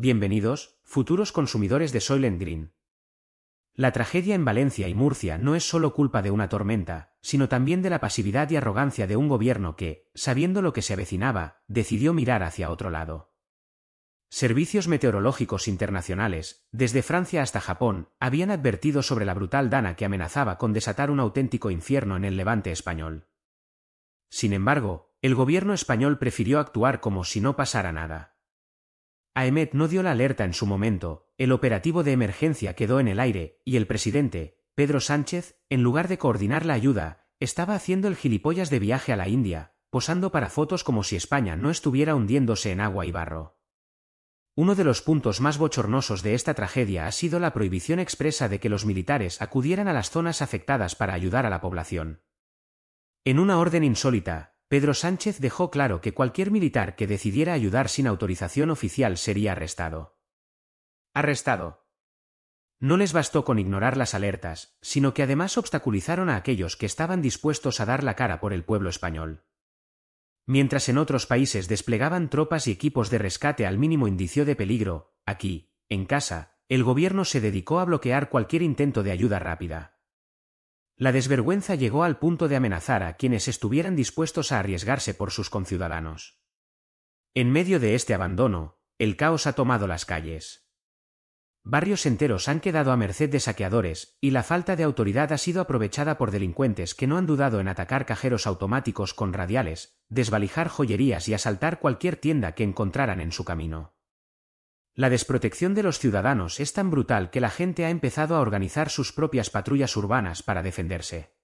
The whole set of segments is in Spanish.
Bienvenidos, futuros consumidores de Soylent Green. La tragedia en Valencia y Murcia no es solo culpa de una tormenta, sino también de la pasividad y arrogancia de un gobierno que, sabiendo lo que se avecinaba, decidió mirar hacia otro lado. Servicios meteorológicos internacionales, desde Francia hasta Japón, habían advertido sobre la brutal dana que amenazaba con desatar un auténtico infierno en el levante español. Sin embargo, el gobierno español prefirió actuar como si no pasara nada. Ahmed no dio la alerta en su momento, el operativo de emergencia quedó en el aire, y el presidente, Pedro Sánchez, en lugar de coordinar la ayuda, estaba haciendo el gilipollas de viaje a la India, posando para fotos como si España no estuviera hundiéndose en agua y barro. Uno de los puntos más bochornosos de esta tragedia ha sido la prohibición expresa de que los militares acudieran a las zonas afectadas para ayudar a la población. En una orden insólita, Pedro Sánchez dejó claro que cualquier militar que decidiera ayudar sin autorización oficial sería arrestado. Arrestado. No les bastó con ignorar las alertas, sino que además obstaculizaron a aquellos que estaban dispuestos a dar la cara por el pueblo español. Mientras en otros países desplegaban tropas y equipos de rescate al mínimo indicio de peligro, aquí, en casa, el gobierno se dedicó a bloquear cualquier intento de ayuda rápida. La desvergüenza llegó al punto de amenazar a quienes estuvieran dispuestos a arriesgarse por sus conciudadanos. En medio de este abandono, el caos ha tomado las calles. Barrios enteros han quedado a merced de saqueadores, y la falta de autoridad ha sido aprovechada por delincuentes que no han dudado en atacar cajeros automáticos con radiales, desvalijar joyerías y asaltar cualquier tienda que encontraran en su camino. La desprotección de los ciudadanos es tan brutal que la gente ha empezado a organizar sus propias patrullas urbanas para defenderse.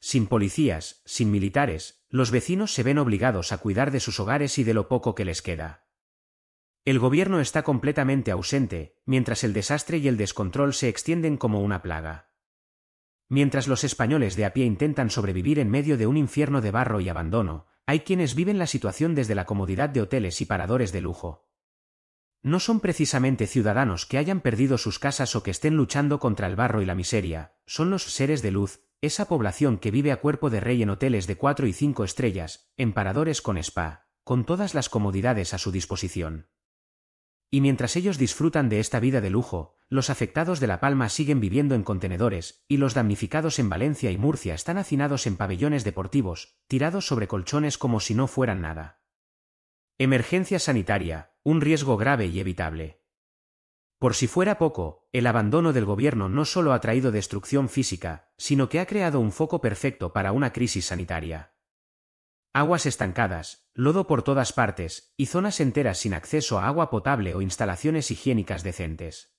Sin policías, sin militares, los vecinos se ven obligados a cuidar de sus hogares y de lo poco que les queda. El gobierno está completamente ausente, mientras el desastre y el descontrol se extienden como una plaga. Mientras los españoles de a pie intentan sobrevivir en medio de un infierno de barro y abandono, hay quienes viven la situación desde la comodidad de hoteles y paradores de lujo no son precisamente ciudadanos que hayan perdido sus casas o que estén luchando contra el barro y la miseria, son los seres de luz, esa población que vive a cuerpo de rey en hoteles de cuatro y cinco estrellas, en paradores con spa, con todas las comodidades a su disposición. Y mientras ellos disfrutan de esta vida de lujo, los afectados de La Palma siguen viviendo en contenedores, y los damnificados en Valencia y Murcia están hacinados en pabellones deportivos, tirados sobre colchones como si no fueran nada. Emergencia sanitaria, un riesgo grave y evitable. Por si fuera poco, el abandono del gobierno no solo ha traído destrucción física, sino que ha creado un foco perfecto para una crisis sanitaria. Aguas estancadas, lodo por todas partes, y zonas enteras sin acceso a agua potable o instalaciones higiénicas decentes.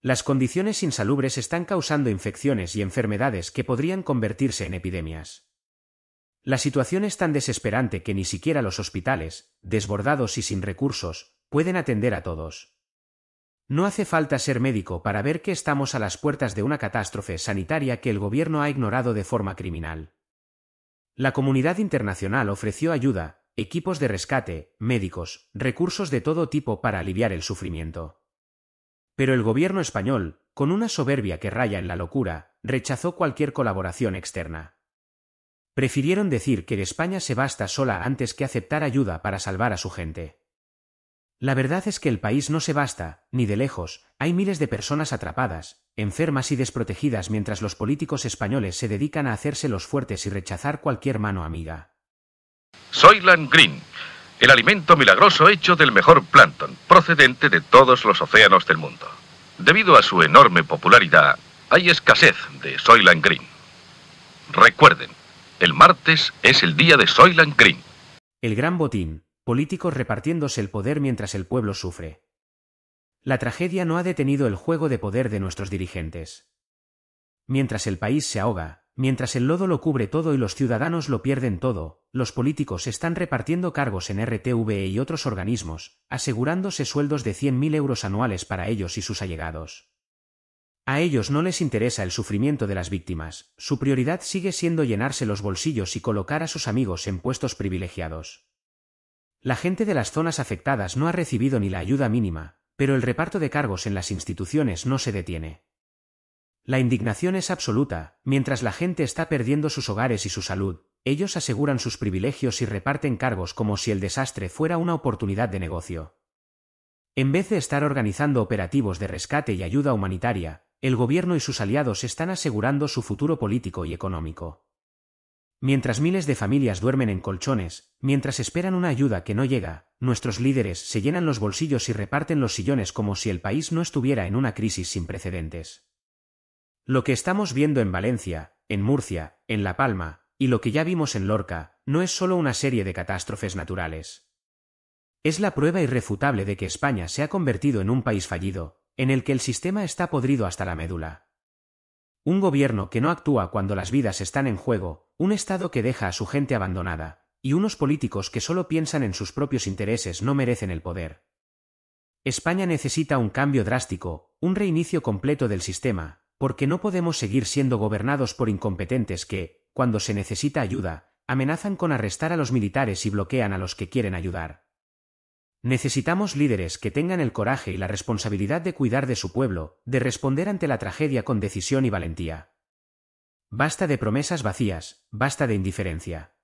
Las condiciones insalubres están causando infecciones y enfermedades que podrían convertirse en epidemias. La situación es tan desesperante que ni siquiera los hospitales, desbordados y sin recursos, pueden atender a todos. No hace falta ser médico para ver que estamos a las puertas de una catástrofe sanitaria que el gobierno ha ignorado de forma criminal. La comunidad internacional ofreció ayuda, equipos de rescate, médicos, recursos de todo tipo para aliviar el sufrimiento. Pero el gobierno español, con una soberbia que raya en la locura, rechazó cualquier colaboración externa prefirieron decir que España se basta sola antes que aceptar ayuda para salvar a su gente. La verdad es que el país no se basta, ni de lejos, hay miles de personas atrapadas, enfermas y desprotegidas mientras los políticos españoles se dedican a hacerse los fuertes y rechazar cualquier mano amiga. Soyland Green, el alimento milagroso hecho del mejor plancton, procedente de todos los océanos del mundo. Debido a su enorme popularidad, hay escasez de Soyland Green. Recuerden, el martes es el día de Soylent Green. El gran botín. Políticos repartiéndose el poder mientras el pueblo sufre. La tragedia no ha detenido el juego de poder de nuestros dirigentes. Mientras el país se ahoga, mientras el lodo lo cubre todo y los ciudadanos lo pierden todo, los políticos están repartiendo cargos en RTV y otros organismos, asegurándose sueldos de 100.000 euros anuales para ellos y sus allegados. A ellos no les interesa el sufrimiento de las víctimas, su prioridad sigue siendo llenarse los bolsillos y colocar a sus amigos en puestos privilegiados. La gente de las zonas afectadas no ha recibido ni la ayuda mínima, pero el reparto de cargos en las instituciones no se detiene. La indignación es absoluta, mientras la gente está perdiendo sus hogares y su salud, ellos aseguran sus privilegios y reparten cargos como si el desastre fuera una oportunidad de negocio. En vez de estar organizando operativos de rescate y ayuda humanitaria, el gobierno y sus aliados están asegurando su futuro político y económico. Mientras miles de familias duermen en colchones, mientras esperan una ayuda que no llega, nuestros líderes se llenan los bolsillos y reparten los sillones como si el país no estuviera en una crisis sin precedentes. Lo que estamos viendo en Valencia, en Murcia, en La Palma, y lo que ya vimos en Lorca, no es solo una serie de catástrofes naturales. Es la prueba irrefutable de que España se ha convertido en un país fallido, en el que el sistema está podrido hasta la médula. Un gobierno que no actúa cuando las vidas están en juego, un Estado que deja a su gente abandonada, y unos políticos que solo piensan en sus propios intereses no merecen el poder. España necesita un cambio drástico, un reinicio completo del sistema, porque no podemos seguir siendo gobernados por incompetentes que, cuando se necesita ayuda, amenazan con arrestar a los militares y bloquean a los que quieren ayudar. Necesitamos líderes que tengan el coraje y la responsabilidad de cuidar de su pueblo, de responder ante la tragedia con decisión y valentía. Basta de promesas vacías, basta de indiferencia.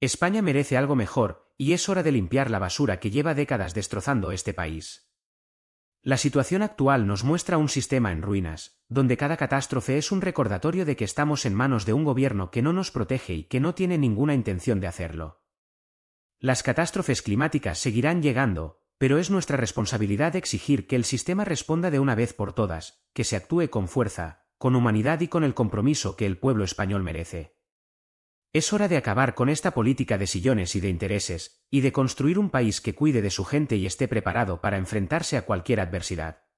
España merece algo mejor, y es hora de limpiar la basura que lleva décadas destrozando este país. La situación actual nos muestra un sistema en ruinas, donde cada catástrofe es un recordatorio de que estamos en manos de un gobierno que no nos protege y que no tiene ninguna intención de hacerlo. Las catástrofes climáticas seguirán llegando, pero es nuestra responsabilidad exigir que el sistema responda de una vez por todas, que se actúe con fuerza, con humanidad y con el compromiso que el pueblo español merece. Es hora de acabar con esta política de sillones y de intereses, y de construir un país que cuide de su gente y esté preparado para enfrentarse a cualquier adversidad.